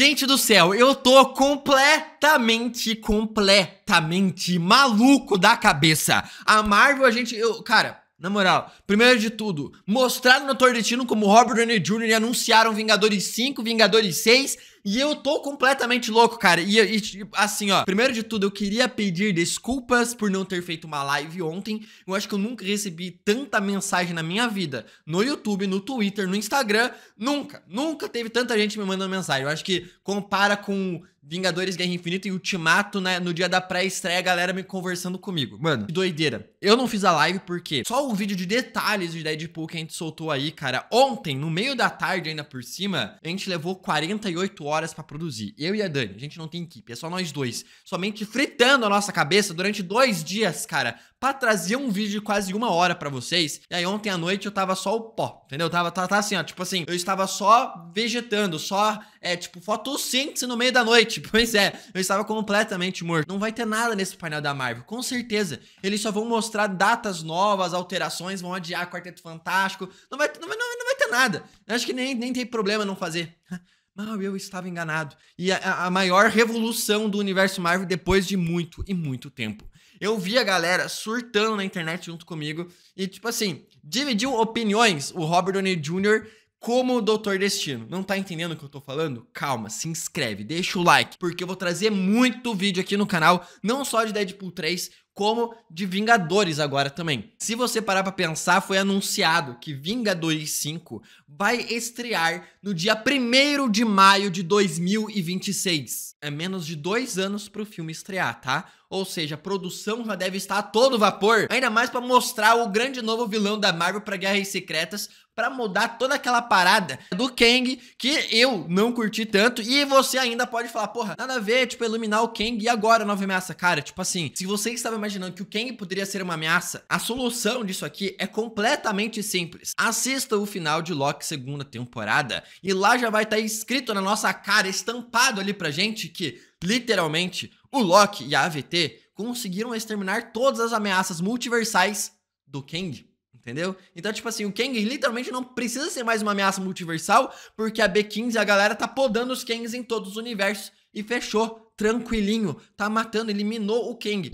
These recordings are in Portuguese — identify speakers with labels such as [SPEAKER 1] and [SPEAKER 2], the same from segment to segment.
[SPEAKER 1] Gente do céu, eu tô completamente, completamente maluco da cabeça. A Marvel, a gente. Eu, cara, na moral, primeiro de tudo, mostrar no Nordestino como Robert Downey Jr. e anunciaram Vingadores 5, Vingadores 6, e eu tô completamente louco, cara. E, e, assim, ó, primeiro de tudo, eu queria pedir desculpas por não ter feito uma live ontem. Eu acho que eu nunca recebi tanta mensagem na minha vida, no YouTube, no Twitter, no Instagram, nunca, nunca teve tanta gente me mandando mensagem. Eu acho que compara com Vingadores Guerra Infinita e Ultimato né, no dia da pré-estreia, a galera me conversando comigo. Mano, que doideira. Eu não fiz a live porque só o vídeo de detalhes de Deadpool que a gente soltou aí, cara. Ontem, no meio da tarde ainda por cima, a gente levou 48 horas para produzir. Eu e a Dani, a gente não tem equipe, é só nós dois. Somente fritando a nossa cabeça durante dois dias, cara, para trazer um vídeo de quase uma hora para vocês. E aí ontem à noite eu tava só o pó, entendeu? tava, tava, tava assim, ó, tipo assim, eu estava só vegetando, só, é, tipo, fotossíntese no meio da noite. Pois é, eu estava completamente morto. Não vai ter nada nesse painel da Marvel, com certeza. Eles só vão mostrar mostrar datas novas, alterações, vão adiar Quarteto Fantástico. Não vai, não vai, não vai ter nada. Eu acho que nem, nem tem problema não fazer. Mas eu estava enganado. E a, a maior revolução do universo Marvel depois de muito e muito tempo. Eu vi a galera surtando na internet junto comigo e, tipo assim, dividiu opiniões. O Robert Downey Jr como o Doutor Destino. Não tá entendendo o que eu tô falando? Calma, se inscreve, deixa o like, porque eu vou trazer muito vídeo aqui no canal, não só de Deadpool 3, como de Vingadores agora também. Se você parar para pensar, foi anunciado que Vingadores 5 vai estrear no dia 1 de maio de 2026. É menos de dois anos pro filme estrear, tá? Ou seja, a produção já deve estar a todo vapor. Ainda mais para mostrar o grande novo vilão da Marvel para Guerras Secretas, para mudar toda aquela parada do Kang que eu não curti tanto e você ainda pode falar, porra, nada a ver, tipo, eliminar o Kang e agora a nova ameaça, cara, tipo assim, se você estava imaginando que o Kang poderia ser uma ameaça, a solução disso aqui é completamente simples. Assista o final de Loki segunda temporada e lá já vai estar tá escrito na nossa cara, estampado ali pra gente que literalmente o Loki e a AVT conseguiram exterminar todas as ameaças multiversais do Kang. Entendeu? Então, tipo assim, o Kang literalmente não precisa ser mais uma ameaça multiversal, porque a B15, a galera tá podando os Kangs em todos os universos e fechou, tranquilinho. Tá matando, eliminou o Kang.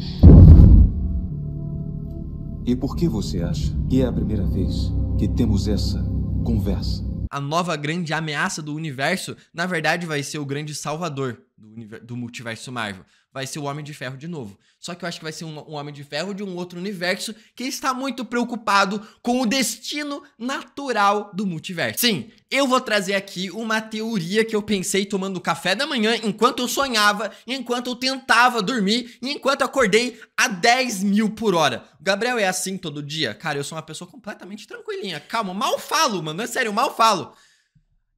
[SPEAKER 1] E por que você acha que é a primeira vez que temos essa conversa? A nova grande ameaça do universo, na verdade, vai ser o grande salvador do, do multiverso Marvel vai ser o Homem de Ferro de novo. Só que eu acho que vai ser um, um, Homem de Ferro de um outro universo que está muito preocupado com o destino natural do multiverso. Sim, eu vou trazer aqui uma teoria que eu pensei tomando café da manhã enquanto eu sonhava, enquanto eu tentava dormir e enquanto acordei a 10 mil por hora. O Gabriel é assim todo dia? Cara, eu sou uma pessoa completamente tranquilinha. Calma, mal falo, mano. É sério, mal falo.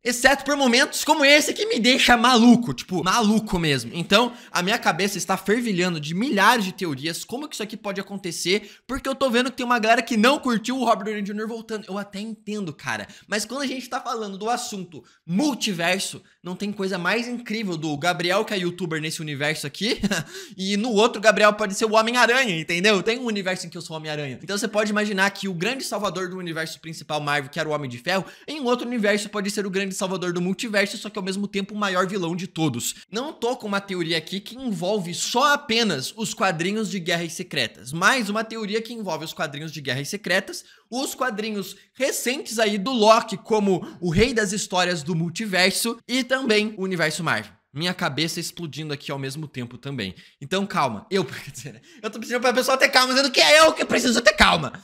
[SPEAKER 1] Exceto por momentos como esse que me deixa maluco, tipo, maluco mesmo. Então, a minha cabeça está fervilhando de milhares de teorias, como que isso aqui pode acontecer, porque eu tô vendo que tem uma galera que não curtiu o Robert Downey Jr. voltando. Eu até entendo, cara, mas quando a gente tá falando do assunto multiverso, não tem coisa mais incrível do Gabriel, que é youtuber nesse universo aqui, e no outro Gabriel pode ser o Homem-Aranha, entendeu? Tem um universo em que eu sou Homem-Aranha. Então você pode imaginar que o grande salvador do universo principal Marvel, que era o Homem de Ferro, em outro universo pode ser o grande salvador do multiverso, só que é ao mesmo tempo o maior vilão de todos. Não tô com uma teoria aqui que envolve só apenas os quadrinhos de Guerras Secretas, mas uma teoria que envolve os quadrinhos de Guerras Secretas, os quadrinhos recentes aí do Loki, como o rei das histórias do multiverso e também o universo Marvel minha cabeça explodindo aqui ao mesmo tempo também. Então calma, eu, eu tô pedindo pra pessoa ter calma, dizendo que é eu que preciso ter calma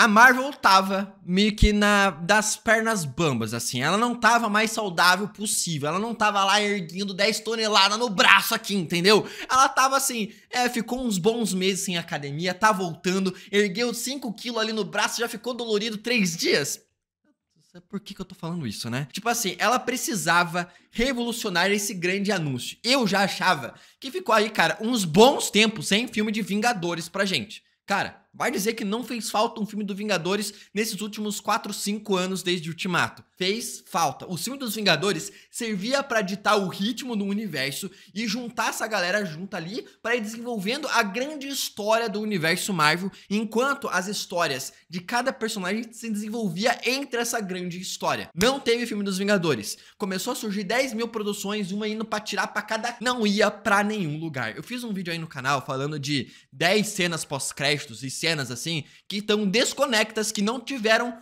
[SPEAKER 1] a Marvel tava meio que na, das pernas bambas, assim. Ela não tava mais saudável possível. Ela não tava lá erguendo 10 toneladas no braço aqui, entendeu? Ela tava assim, é, ficou uns bons meses sem academia, tá voltando, ergueu 5 quilos ali no braço, já ficou dolorido 3 dias. É, por que, que eu tô falando isso, né? Tipo assim, ela precisava revolucionar esse grande anúncio. Eu já achava que ficou aí, cara, uns bons tempos sem filme de Vingadores pra gente. Cara, Vai dizer que não fez falta um filme do Vingadores nesses últimos 4, 5 anos desde Ultimato. Fez falta. O filme dos Vingadores servia para ditar o ritmo do universo e juntar essa galera junto ali para ir desenvolvendo a grande história do universo Marvel, enquanto as histórias de cada personagem se desenvolvia entre essa grande história. Não teve filme dos Vingadores. Começou a surgir 10 mil produções, uma indo pra tirar pra cada... Não ia pra nenhum lugar. Eu fiz um vídeo aí no canal falando de 10 cenas pós-créditos e cenas cenas assim que estão desconectas, que não tiveram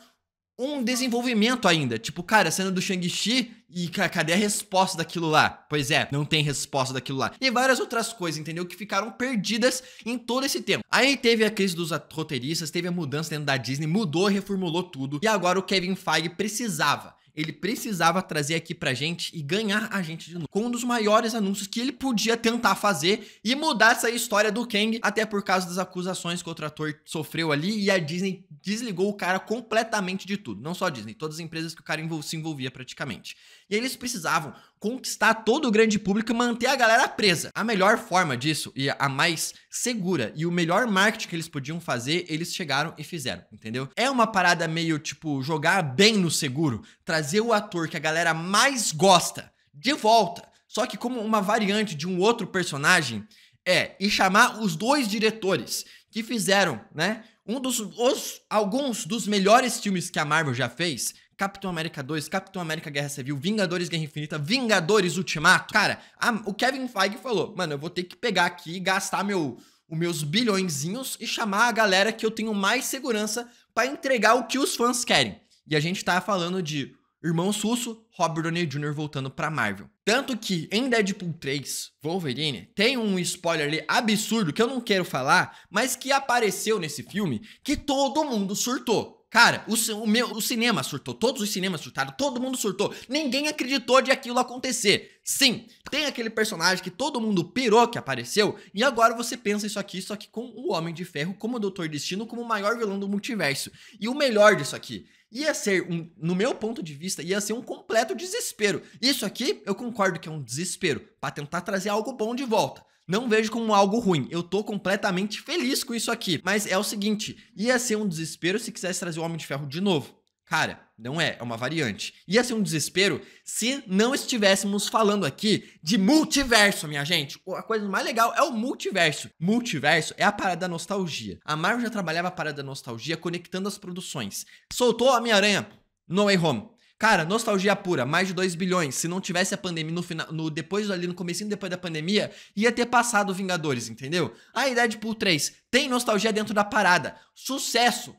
[SPEAKER 1] um desenvolvimento ainda. Tipo, cara, a cena do Shang-Chi e cadê a resposta daquilo lá? Pois é, não tem resposta daquilo lá. E várias outras coisas, entendeu? Que ficaram perdidas em todo esse tempo. Aí teve a crise dos roteiristas, teve a mudança dentro da Disney, mudou, reformulou tudo. E agora o Kevin Feige precisava ele precisava trazer aqui pra gente e ganhar a gente de novo. Com um dos maiores anúncios que ele podia tentar fazer e mudar essa história do Kang, até por causa das acusações que o ator sofreu ali e a Disney desligou o cara completamente de tudo. Não só a Disney, todas as empresas que o cara se envolvia praticamente. E aí eles precisavam conquistar todo o grande público e manter a galera presa. A melhor forma disso e a mais segura e o melhor marketing que eles podiam fazer, eles chegaram e fizeram, entendeu? É uma parada meio tipo jogar bem no seguro, trazer o ator que a galera mais gosta de volta, só que como uma variante de um outro personagem, é, e chamar os dois diretores que fizeram, né? Um dos os, alguns dos melhores filmes que a Marvel já fez, Capitão América 2, Capitão América Guerra Civil, Vingadores Guerra Infinita, Vingadores Ultimato. Cara, a, o Kevin Feige falou: "Mano, eu vou ter que pegar aqui e gastar meu os meus bilhõezinhos e chamar a galera que eu tenho mais segurança para entregar o que os fãs querem". E a gente tá falando de irmão Susso, Robert Downey Jr. voltando pra Marvel. Tanto que em Deadpool 3, Wolverine, tem um spoiler ali absurdo que eu não quero falar, mas que apareceu nesse filme que todo mundo surtou. Cara, o, o, meu, o cinema surtou, todos os cinemas surtaram, todo mundo surtou. Ninguém acreditou de aquilo acontecer. Sim, tem aquele personagem que todo mundo pirou que apareceu, e agora você pensa isso aqui, só que com o Homem de Ferro como o Doutor Destino, como o maior vilão do multiverso. E o melhor disso aqui ia ser, um, no meu ponto de vista, ia ser um completo desespero. Isso aqui eu concordo que é um desespero para tentar trazer algo bom de volta. Não vejo como algo ruim. Eu tô completamente feliz com isso aqui. Mas é o seguinte: ia ser um desespero se quisesse trazer o Homem de Ferro de novo. Cara, não é, é uma variante. Ia ser um desespero se não estivéssemos falando aqui de multiverso, minha gente. A coisa mais legal é o multiverso. Multiverso é a parada da nostalgia. A Marvel já trabalhava a parada da nostalgia conectando as produções. Soltou a minha aranha No Way Home. Cara, nostalgia pura, mais de 2 bilhões. Se não tivesse a pandemia no final, no, depois ali no comecinho depois da pandemia, ia ter passado Vingadores, entendeu? Aí Deadpool 3 tem nostalgia dentro da parada. Sucesso,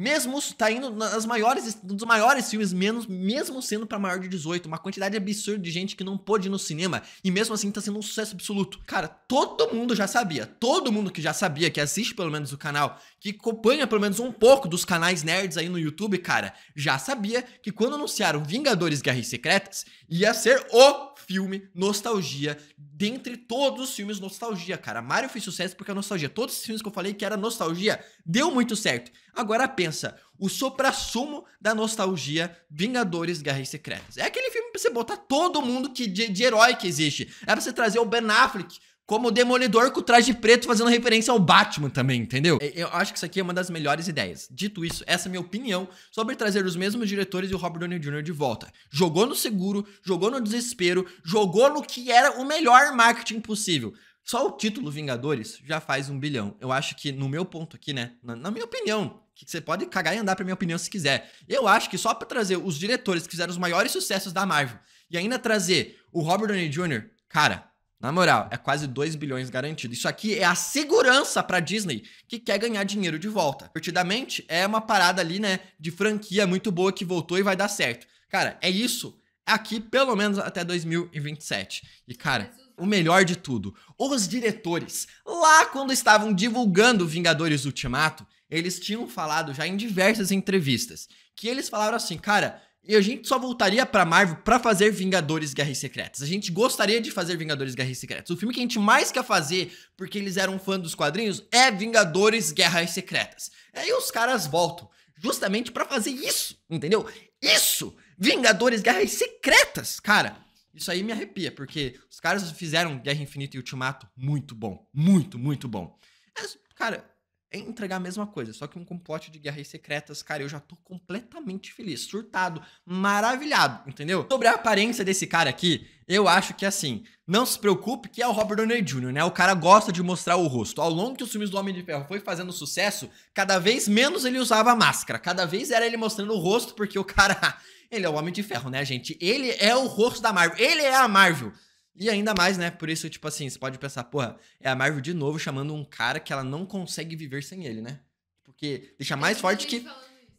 [SPEAKER 1] mesmo tá indo nas maiores, dos maiores filmes, menos, mesmo sendo para maior de 18, uma quantidade absurda de gente que não pôde ir no cinema, e mesmo assim tá sendo um sucesso absoluto. Cara, todo mundo já sabia, todo mundo que já sabia, que assiste pelo menos o canal, que acompanha pelo menos um pouco dos canais nerds aí no YouTube, cara, já sabia que quando anunciaram Vingadores Guerras Secretas, ia ser o filme nostalgia dentre todos os filmes nostalgia, cara. Mario fez sucesso porque é nostalgia. Todos os filmes que eu falei que era nostalgia, deu muito certo. Agora pensa, o supra-sumo da nostalgia, Vingadores Guerras Secretas. É aquele filme pra você botar todo mundo que, de, de herói que existe. É pra você trazer o Ben Affleck como o Demolidor com o traje preto fazendo referência ao Batman também, entendeu? É, eu acho que isso aqui é uma das melhores ideias. Dito isso, essa é a minha opinião sobre trazer os mesmos diretores e o Robert Downey Jr. de volta. Jogou no seguro, jogou no desespero, jogou no que era o melhor marketing possível. Só o título Vingadores já faz um bilhão. Eu acho que, no meu ponto aqui, né? Na, na minha opinião, que você pode cagar e andar pra minha opinião se quiser. Eu acho que só pra trazer os diretores que fizeram os maiores sucessos da Marvel e ainda trazer o Robert Downey Jr., cara, na moral, é quase 2 bilhões garantido. Isso aqui é a segurança para Disney, que quer ganhar dinheiro de volta. Partidamente, é uma parada ali, né, de franquia muito boa que voltou e vai dar certo. Cara, é isso aqui pelo menos até 2027. E cara, o melhor de tudo, os diretores, lá quando estavam divulgando Vingadores Ultimato, eles tinham falado já em diversas entrevistas que eles falaram assim, cara, e a gente só voltaria pra Marvel pra fazer Vingadores Guerras Secretas. A gente gostaria de fazer Vingadores Guerras Secretas. O filme que a gente mais quer fazer, porque eles eram fã dos quadrinhos, é Vingadores Guerras Secretas. aí os caras voltam, justamente para fazer isso, entendeu? Isso! Vingadores Guerras Secretas, cara. Isso aí me arrepia, porque os caras fizeram Guerra Infinita e Ultimato muito bom. Muito, muito bom. Mas, cara, é entregar a mesma coisa, só que um complote de guerras secretas, cara, eu já tô completamente feliz, surtado, maravilhado, entendeu? Sobre a aparência desse cara aqui, eu acho que assim, não se preocupe que é o Robert Downey Jr., né? O cara gosta de mostrar o rosto. Ao longo que os filmes do Homem de Ferro foi fazendo sucesso, cada vez menos ele usava máscara, cada vez era ele mostrando o rosto, porque o cara, ele é o Homem de Ferro, né, gente? Ele é o rosto da Marvel, ele é a Marvel. E ainda mais, né? Por isso, tipo assim, você pode pensar, porra, é a Marvel de novo chamando um cara que ela não consegue viver sem ele, né? Porque deixa mais forte que.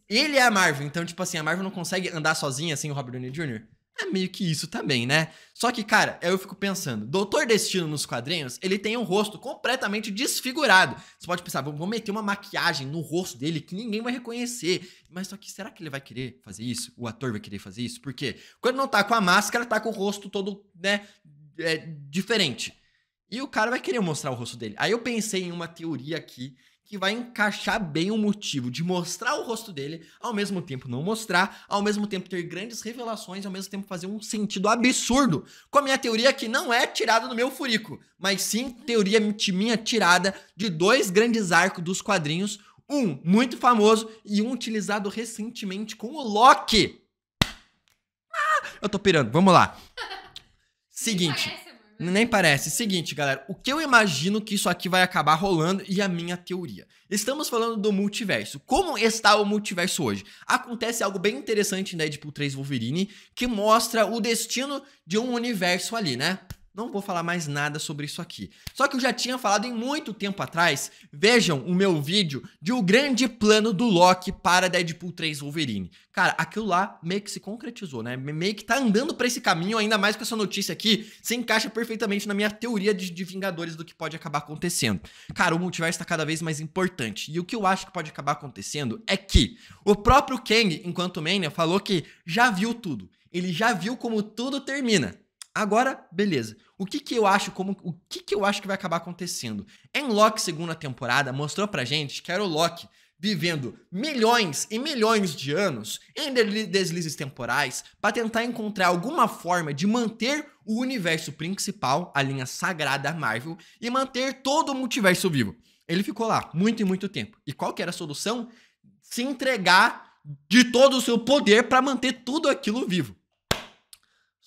[SPEAKER 1] Ele é a Marvel, então, tipo assim, a Marvel não consegue andar sozinha sem o Robert Downey Jr. É meio que isso também, né? Só que, cara, eu fico pensando, Doutor Destino nos quadrinhos, ele tem um rosto completamente desfigurado. Você pode pensar, vou meter uma maquiagem no rosto dele que ninguém vai reconhecer. Mas só que será que ele vai querer fazer isso? O ator vai querer fazer isso? Porque quando não tá com a máscara, tá com o rosto todo, né, é, diferente. E o cara vai querer mostrar o rosto dele. Aí eu pensei em uma teoria aqui que vai encaixar bem o motivo de mostrar o rosto dele, ao mesmo tempo não mostrar, ao mesmo tempo ter grandes revelações, ao mesmo tempo fazer um sentido absurdo com a minha teoria que não é tirada do meu furico, mas sim teoria minha tirada de dois grandes arcos dos quadrinhos, um muito famoso e um utilizado recentemente com o Loki. Ah, eu tô pirando, vamos lá. Seguinte. Nem parece, amor, nem é. parece. Seguinte, galera. O que eu imagino que isso aqui vai acabar rolando e a minha teoria. Estamos falando do multiverso. Como está o multiverso hoje? Acontece algo bem interessante em Deadpool 3 Wolverine que mostra o destino de um universo ali, né? Não vou falar mais nada sobre isso aqui. Só que eu já tinha falado em muito tempo atrás. Vejam o meu vídeo de o grande plano do Loki para Deadpool 3 Wolverine. Cara, aquilo lá meio que se concretizou, né? Meio que tá andando para esse caminho, ainda mais com essa notícia aqui. Se encaixa perfeitamente na minha teoria de, de Vingadores do que pode acabar acontecendo. Cara, o multiverso tá cada vez mais importante. E o que eu acho que pode acabar acontecendo é que o próprio Kang, enquanto Mania, falou que já viu tudo. Ele já viu como tudo termina. Agora, beleza. O que que eu acho como o que que eu acho que vai acabar acontecendo? Em Loki segunda temporada mostrou pra gente que era o Loki vivendo milhões e milhões de anos em deslizes temporais para tentar encontrar alguma forma de manter o universo principal, a linha sagrada Marvel, e manter todo o multiverso vivo. Ele ficou lá muito e muito tempo. E qual que era a solução? Se entregar de todo o seu poder para manter tudo aquilo vivo.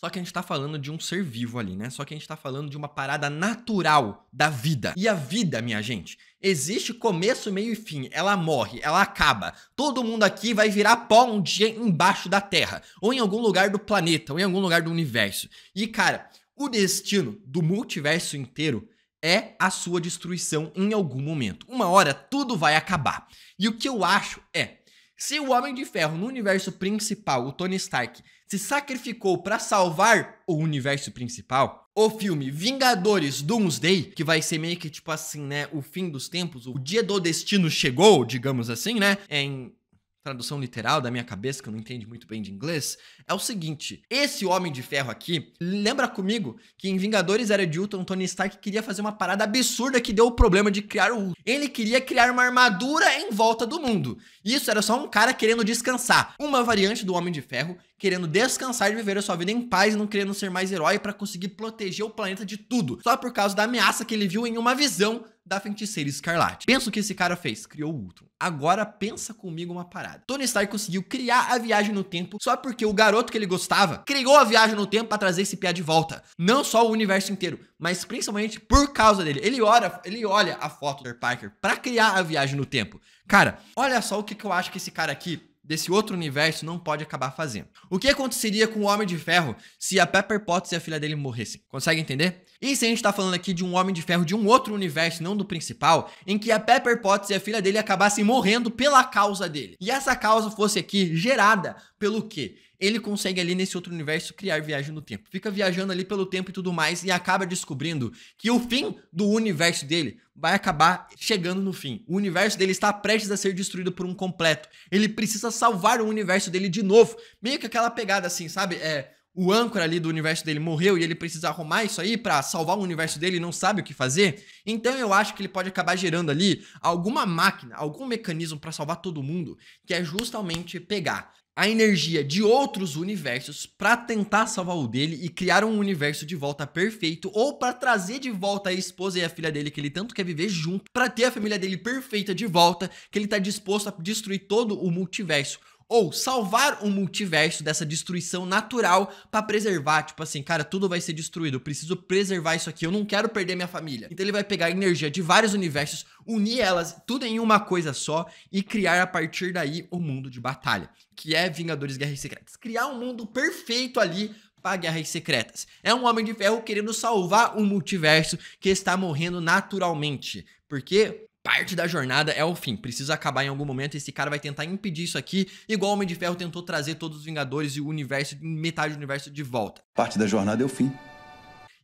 [SPEAKER 1] Só que a gente tá falando de um ser vivo ali, né? Só que a gente tá falando de uma parada natural da vida. E a vida, minha gente, existe começo, meio e fim. Ela morre, ela acaba. Todo mundo aqui vai virar pó um dia embaixo da Terra, ou em algum lugar do planeta, ou em algum lugar do universo. E cara, o destino do multiverso inteiro é a sua destruição em algum momento. Uma hora tudo vai acabar. E o que eu acho é se o Homem de Ferro, no universo principal, o Tony Stark, se sacrificou para salvar o universo principal, o filme Vingadores Doomsday, que vai ser meio que tipo assim, né, o fim dos tempos, o dia do destino chegou, digamos assim, né, em tradução literal da minha cabeça, que eu não entende muito bem de inglês, é o seguinte: esse Homem de Ferro aqui, lembra comigo que em Vingadores Era de Ultron, Tony Stark queria fazer uma parada absurda que deu o problema de criar o. Ele queria criar uma armadura em volta do mundo. Isso era só um cara querendo descansar. Uma variante do Homem de Ferro querendo descansar e viver a sua vida em paz, não querendo ser mais herói para conseguir proteger o planeta de tudo, só por causa da ameaça que ele viu em uma visão da Feiticeira Escarlate. Pensa o que esse cara fez, criou o Ultron. Agora pensa comigo uma parada. Tony Stark conseguiu criar a viagem no tempo só porque o garoto que ele gostava criou a viagem no tempo para trazer esse pé de volta. Não só o universo inteiro, mas principalmente por causa dele. Ele olha, ele olha a foto do Parker para criar a viagem no tempo. Cara, olha só o que, que eu acho que esse cara aqui desse outro universo não pode acabar fazendo. O que aconteceria com o Homem de Ferro se a Pepper Potts e a filha dele morressem? Consegue entender? E se a gente tá falando aqui de um Homem de Ferro de um outro universo, não do principal, em que a Pepper Potts e a filha dele acabassem morrendo pela causa dele. E essa causa fosse aqui gerada pelo quê? ele consegue ali nesse outro universo criar viagem no tempo. Fica viajando ali pelo tempo e tudo mais e acaba descobrindo que o fim do universo dele vai acabar chegando no fim. O universo dele está prestes a ser destruído por um completo. Ele precisa salvar o universo dele de novo. Meio que aquela pegada assim, sabe? É, o âncora ali do universo dele morreu e ele precisa arrumar isso aí para salvar o universo dele e não sabe o que fazer, então eu acho que ele pode acabar gerando ali alguma máquina, algum mecanismo para salvar todo mundo, que é justamente pegar a energia de outros universos para tentar salvar o dele e criar um universo de volta perfeito ou para trazer de volta a esposa e a filha dele que ele tanto quer viver junto, para ter a família dele perfeita de volta, que ele tá disposto a destruir todo o multiverso ou salvar o um multiverso dessa destruição natural para preservar, tipo assim, cara, tudo vai ser destruído, eu preciso preservar isso aqui, eu não quero perder minha família. Então ele vai pegar a energia de vários universos, unir elas tudo em uma coisa só e criar a partir daí o mundo de batalha, que é Vingadores Guerras Secretas. Criar um mundo perfeito ali para Guerras Secretas. É um homem de ferro querendo salvar o um multiverso que está morrendo naturalmente, porque parte da jornada é o fim. Precisa acabar em algum momento. Esse cara vai tentar impedir isso aqui, igual o Homem de Ferro tentou trazer todos os Vingadores e o universo, metade do universo de volta. Parte da jornada é o fim.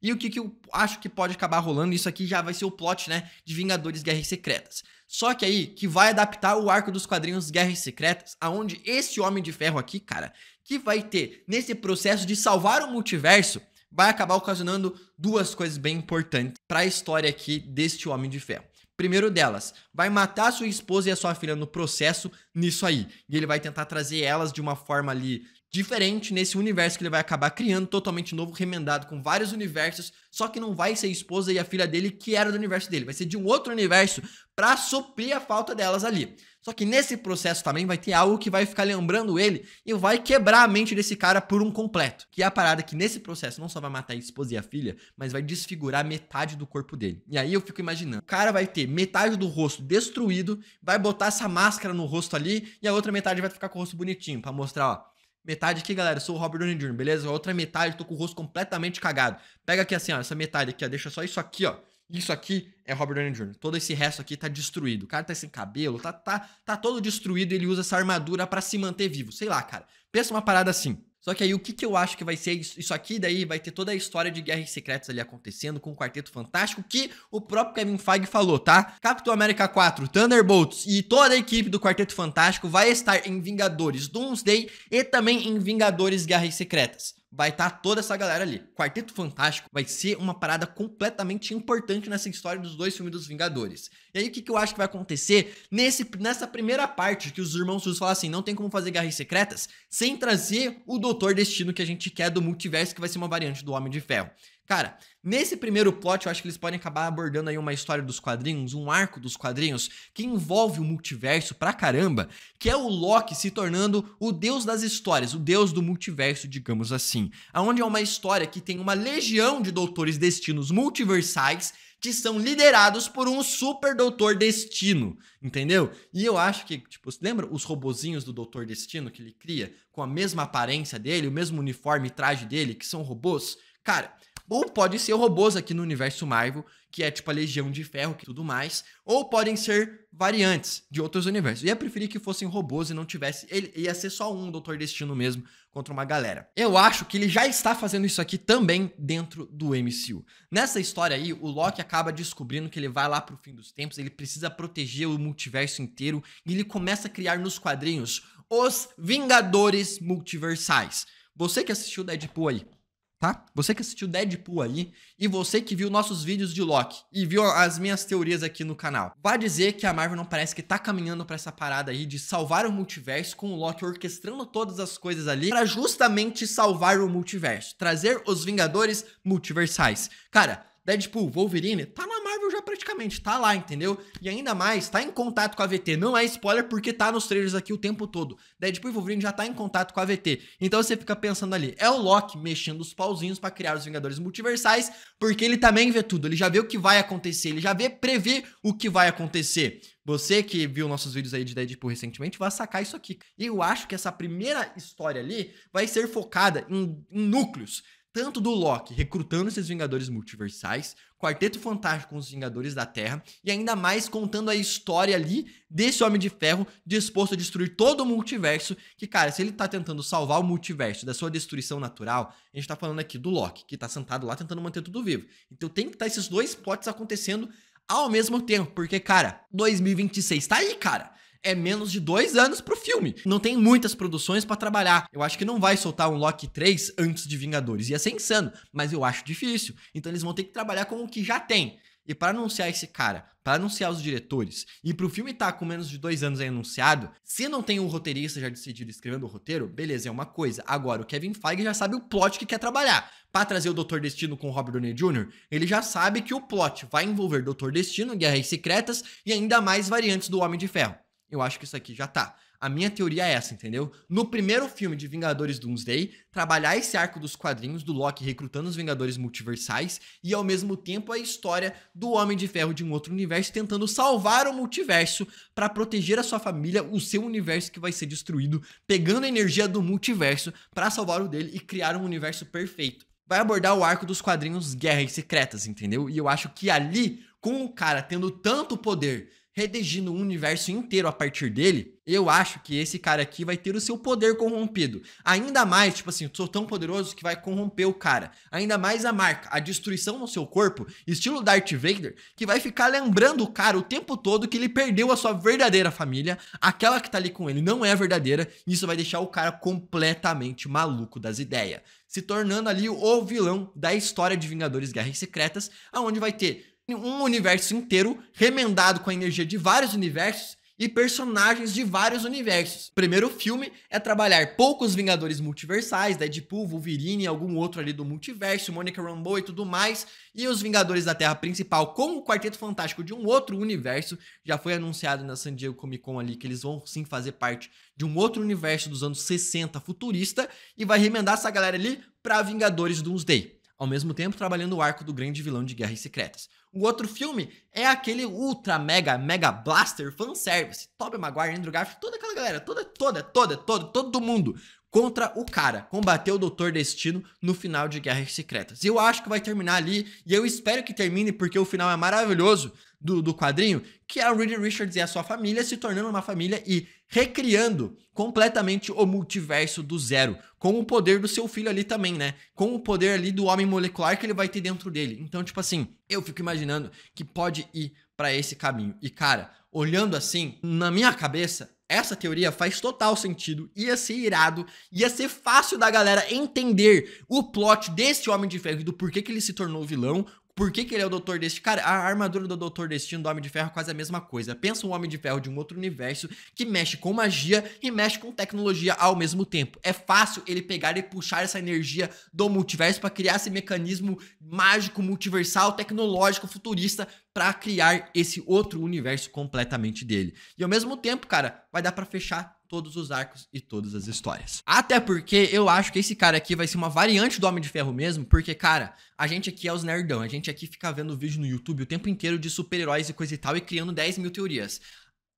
[SPEAKER 1] E o que, que eu acho que pode acabar rolando? Isso aqui já vai ser o plot, né? De Vingadores Guerras Secretas. Só que aí, que vai adaptar o arco dos quadrinhos Guerras Secretas, aonde esse Homem de Ferro aqui, cara, que vai ter nesse processo de salvar o multiverso, vai acabar ocasionando duas coisas bem importantes para a história aqui deste Homem de Ferro. Primeiro delas, vai matar sua esposa e a sua filha no processo nisso aí. E ele vai tentar trazer elas de uma forma ali diferente nesse universo que ele vai acabar criando, totalmente novo, remendado com vários universos, só que não vai ser a esposa e a filha dele que era do universo dele, vai ser de um outro universo para suprir a falta delas ali. Só que nesse processo também vai ter algo que vai ficar lembrando ele e vai quebrar a mente desse cara por um completo. Que é a parada que nesse processo não só vai matar a esposa e a filha, mas vai desfigurar metade do corpo dele. E aí eu fico imaginando, o cara vai ter metade do rosto destruído, vai botar essa máscara no rosto ali e a outra metade vai ficar com o rosto bonitinho para mostrar, ó, metade aqui, galera, eu sou o Robert Downey Jr., beleza? A outra metade, tô com o rosto completamente cagado. Pega aqui assim, ó, essa metade aqui, ó, deixa só isso aqui, ó. Isso aqui é Robert Downey Jr. Todo esse resto aqui tá destruído. O cara tá sem cabelo, tá, tá, tá todo destruído. Ele usa essa armadura para se manter vivo. Sei lá, cara. Pensa uma parada assim. Só que aí o que, que eu acho que vai ser isso, isso aqui? Daí vai ter toda a história de Guerras Secretas ali acontecendo com o Quarteto Fantástico, que o próprio Kevin Feige falou, tá? Capitão América 4, Thunderbolts e toda a equipe do Quarteto Fantástico vai estar em Vingadores Doomsday e também em Vingadores Guerras Secretas vai estar tá toda essa galera ali. Quarteto Fantástico vai ser uma parada completamente importante nessa história dos dois filmes dos Vingadores. E aí o que, que eu acho que vai acontecer nesse, nessa primeira parte que os irmãos Russo falam assim, não tem como fazer Guerras Secretas sem trazer o Doutor Destino que a gente quer do multiverso, que vai ser uma variante do Homem de Ferro. Cara, nesse primeiro plot, eu acho que eles podem acabar abordando aí uma história dos quadrinhos, um arco dos quadrinhos, que envolve o multiverso pra caramba, que é o Loki se tornando o deus das histórias, o deus do multiverso, digamos assim. Aonde é uma história que tem uma legião de doutores destinos multiversais que são liderados por um super doutor destino, entendeu? E eu acho que, tipo, lembra os robozinhos do doutor destino que ele cria, com a mesma aparência dele, o mesmo uniforme e traje dele, que são robôs? Cara, ou podem ser robôs aqui no universo Marvel, que é tipo a Legião de Ferro e tudo mais. Ou podem ser variantes de outros universos. Eu ia preferir que fossem robôs e não tivesse. Ele ia ser só um Doutor Destino mesmo contra uma galera. Eu acho que ele já está fazendo isso aqui também dentro do MCU. Nessa história aí, o Loki acaba descobrindo que ele vai lá pro fim dos tempos, ele precisa proteger o multiverso inteiro e ele começa a criar nos quadrinhos os Vingadores Multiversais. Você que assistiu Deadpool aí, tá? Você que assistiu Deadpool aí e você que viu nossos vídeos de Loki e viu as minhas teorias aqui no canal. Vai dizer que a Marvel não parece que tá caminhando para essa parada aí de salvar o multiverso com o Loki orquestrando todas as coisas ali para justamente salvar o multiverso, trazer os Vingadores multiversais. Cara, Deadpool, Wolverine, tá na Marvel já praticamente, tá lá, entendeu? E ainda mais, tá em contato com a VT. Não é spoiler porque tá nos trailers aqui o tempo todo. Deadpool e Wolverine já tá em contato com a VT. Então você fica pensando ali, é o Loki mexendo os pauzinhos para criar os Vingadores Multiversais, porque ele também vê tudo, ele já vê o que vai acontecer, ele já vê, prevê o que vai acontecer. Você que viu nossos vídeos aí de Deadpool recentemente vai sacar isso aqui. E eu acho que essa primeira história ali vai ser focada em, em núcleos tanto do Loki recrutando esses Vingadores multiversais, Quarteto Fantástico com os Vingadores da Terra, e ainda mais contando a história ali desse Homem de Ferro disposto a destruir todo o multiverso, que, cara, se ele tá tentando salvar o multiverso da sua destruição natural, a gente tá falando aqui do Loki, que tá sentado lá tentando manter tudo vivo. Então tem que estar tá esses dois potes acontecendo ao mesmo tempo, porque, cara, 2026 tá aí, cara é menos de dois anos pro filme. Não tem muitas produções para trabalhar. Eu acho que não vai soltar um Loki 3 antes de Vingadores. Ia ser insano, mas eu acho difícil. Então eles vão ter que trabalhar com o que já tem. E para anunciar esse cara, para anunciar os diretores, e para o filme estar tá com menos de dois anos aí anunciado, se não tem um roteirista já decidido escrevendo o roteiro, beleza, é uma coisa. Agora, o Kevin Feige já sabe o plot que quer trabalhar. Para trazer o Doutor Destino com o Robert Downey Jr., ele já sabe que o plot vai envolver Doutor Destino, Guerras Secretas e ainda mais variantes do Homem de Ferro. Eu acho que isso aqui já tá. A minha teoria é essa, entendeu? No primeiro filme de Vingadores Doomsday, trabalhar esse arco dos quadrinhos do Loki recrutando os Vingadores multiversais e ao mesmo tempo a história do Homem de Ferro de um outro universo tentando salvar o multiverso para proteger a sua família, o seu universo que vai ser destruído, pegando a energia do multiverso para salvar o dele e criar um universo perfeito. Vai abordar o arco dos quadrinhos Guerras Secretas, entendeu? E eu acho que ali, com o cara tendo tanto poder redigindo o universo inteiro a partir dele, eu acho que esse cara aqui vai ter o seu poder corrompido. Ainda mais, tipo assim, sou tão poderoso que vai corromper o cara. Ainda mais a marca, a destruição no seu corpo, estilo Darth Vader, que vai ficar lembrando o cara o tempo todo que ele perdeu a sua verdadeira família, aquela que tá ali com ele não é verdadeira, e isso vai deixar o cara completamente maluco das ideias. Se tornando ali o vilão da história de Vingadores Guerras Secretas, aonde vai ter um universo inteiro remendado com a energia de vários universos e personagens de vários universos. O primeiro filme é trabalhar poucos Vingadores multiversais, Deadpool, Wolverine, algum outro ali do multiverso, Monica Rambeau e tudo mais, e os Vingadores da Terra principal com o Quarteto Fantástico de um outro universo. Já foi anunciado na San Diego Comic Con ali que eles vão sim fazer parte de um outro universo dos anos 60 futurista e vai remendar essa galera ali para Vingadores Doomsday ao mesmo tempo trabalhando o arco do grande vilão de Guerras Secretas. O outro filme é aquele ultra mega mega blaster fanservice, Tobey Maguire, Andrew Garfield, toda aquela galera, toda, toda, toda, todo, todo mundo contra o cara, combater o Doutor Destino no final de Guerras Secretas. Eu acho que vai terminar ali, e eu espero que termine, porque o final é maravilhoso do, do quadrinho, que é o Reed Richards e a sua família se tornando uma família e recriando completamente o multiverso do zero, com o poder do seu filho ali também, né? Com o poder ali do homem molecular que ele vai ter dentro dele. Então, tipo assim, eu fico imaginando que pode ir para esse caminho. E cara, olhando assim, na minha cabeça, essa teoria faz total sentido, ia ser irado, ia ser fácil da galera entender o plot desse Homem de Ferro e do porquê que ele se tornou vilão, por que, que ele é o Doutor Destino? Cara, a armadura do Doutor Destino do Homem de Ferro é quase a mesma coisa. Pensa um Homem de Ferro de um outro universo que mexe com magia e mexe com tecnologia ao mesmo tempo. É fácil ele pegar e puxar essa energia do multiverso para criar esse mecanismo mágico, multiversal, tecnológico, futurista para criar esse outro universo completamente dele. E ao mesmo tempo, cara, vai dar para fechar todos os arcos e todas as histórias. Até porque eu acho que esse cara aqui vai ser uma variante do Homem de Ferro mesmo, porque, cara, a gente aqui é os nerdão, a gente aqui fica vendo vídeo no YouTube o tempo inteiro de super-heróis e coisa e tal e criando 10 mil teorias.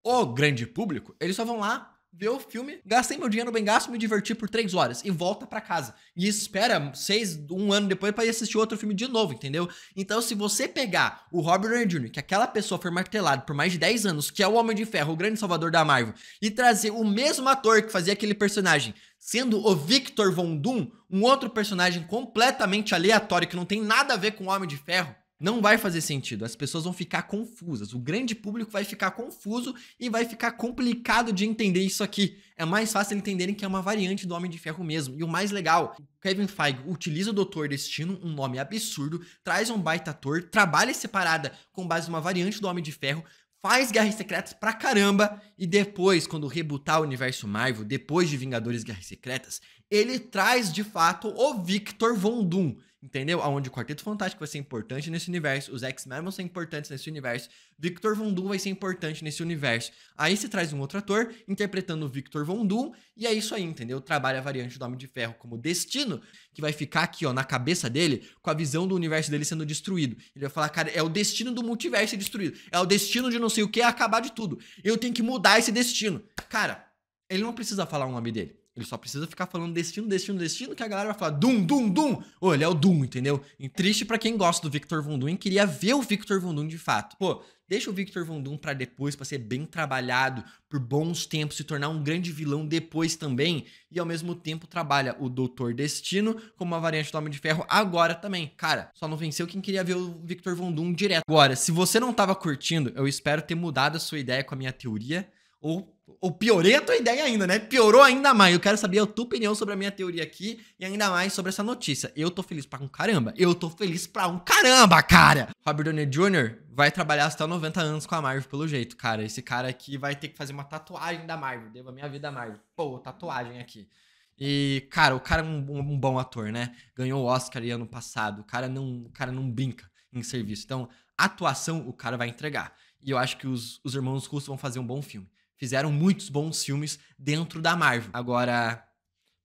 [SPEAKER 1] O grande público, eles só vão lá ver o filme, gastei meu dinheiro bem gasto, me diverti por três horas e volta para casa. E espera seis, um ano depois para assistir outro filme de novo, entendeu? Então, se você pegar o Robert Downey Jr., que aquela pessoa foi martelada por mais de 10 anos, que é o Homem de Ferro, o grande salvador da Marvel, e trazer o mesmo ator que fazia aquele personagem, sendo o Victor Von Doom, um outro personagem completamente aleatório que não tem nada a ver com o Homem de Ferro, não vai fazer sentido, as pessoas vão ficar confusas, o grande público vai ficar confuso e vai ficar complicado de entender isso aqui. É mais fácil entenderem que é uma variante do Homem de Ferro mesmo. E o mais legal, Kevin Feige utiliza o Doutor Destino, um nome absurdo, traz um baita ator, trabalha separada com base numa variante do Homem de Ferro, faz Guerras Secretas pra caramba e depois, quando rebutar o universo Marvel, depois de Vingadores Guerras Secretas, ele traz de fato o Victor Von Doom entendeu? Aonde o Quarteto Fantástico vai ser importante nesse universo, os X-Men vão ser importantes nesse universo, Victor Von Doom vai ser importante nesse universo. Aí você traz um outro ator interpretando o Victor Von Doom, e é isso aí, entendeu? Trabalha a variante do Homem de Ferro como destino, que vai ficar aqui, ó, na cabeça dele, com a visão do universo dele sendo destruído. Ele vai falar, cara, é o destino do multiverso ser destruído, é o destino de não sei o que é acabar de tudo. Eu tenho que mudar esse destino. Cara, ele não precisa falar o nome dele. Ele só precisa ficar falando destino, destino, destino, que a galera vai falar dum, dum, dum. Ô, ele é o dum, entendeu? E triste para quem gosta do Victor Von Doom queria ver o Victor Von Doom de fato. Pô, deixa o Victor Von Doom pra depois, pra ser bem trabalhado por bons tempos, se tornar um grande vilão depois também. E ao mesmo tempo trabalha o Doutor Destino como uma variante do Homem de Ferro agora também. Cara, só não venceu quem queria ver o Victor Von Doom direto. Agora, se você não tava curtindo, eu espero ter mudado a sua ideia com a minha teoria. Ou, ou piorei é a tua ideia ainda, né? Piorou ainda mais. Eu quero saber a tua opinião sobre a minha teoria aqui e ainda mais sobre essa notícia. Eu tô feliz pra um caramba. Eu tô feliz pra um caramba, cara! Robert Downey Jr. vai trabalhar até 90 anos com a Marvel, pelo jeito, cara. Esse cara aqui vai ter que fazer uma tatuagem da Marvel. Devo a minha vida à Marvel. Pô, tatuagem aqui. E, cara, o cara é um, um bom ator, né? Ganhou o Oscar ano passado. O cara não, o cara não brinca em serviço. Então, atuação, o cara vai entregar. E eu acho que os, os irmãos russos vão fazer um bom filme fizeram muitos bons filmes dentro da Marvel. Agora,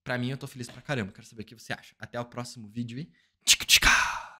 [SPEAKER 1] para mim, eu tô feliz pra caramba. Quero saber o que você acha. Até o próximo vídeo e. Tchic, tchic.